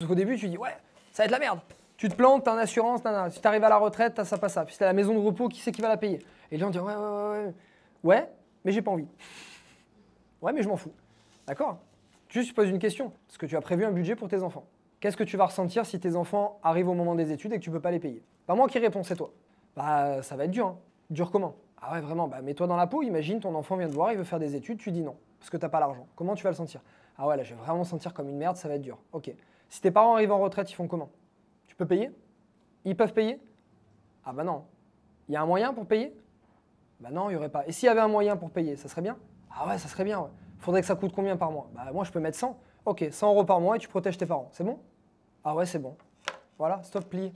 Parce qu'au début, tu dis, ouais, ça va être la merde. Tu te plantes, t'as une assurance, nan, si t'arrives à la retraite, t'as ça, pas ça. Puis t'as la maison de repos, qui c'est qui va la payer Et les gens disent, ouais, ouais, ouais, ouais, ouais mais j'ai pas envie. Ouais, mais je m'en fous. D'accord Tu je pose une question. Est-ce que tu as prévu un budget pour tes enfants Qu'est-ce que tu vas ressentir si tes enfants arrivent au moment des études et que tu peux pas les payer Pas moi qui réponds, c'est toi. Bah, ça va être dur. Hein. Dur comment ah ouais, vraiment, bah, mets-toi dans la peau, imagine ton enfant vient de voir, il veut faire des études, tu dis non, parce que t'as pas l'argent. Comment tu vas le sentir Ah ouais, là je vais vraiment sentir comme une merde, ça va être dur. Ok. Si tes parents arrivent en retraite, ils font comment Tu peux payer Ils peuvent payer Ah bah non. Il y a un moyen pour payer Bah non, il n'y aurait pas. Et s'il y avait un moyen pour payer, ça serait bien Ah ouais, ça serait bien, ouais. Faudrait que ça coûte combien par mois Bah moi je peux mettre 100. Ok, 100 euros par mois et tu protèges tes parents. C'est bon Ah ouais, c'est bon. Voilà, stop pli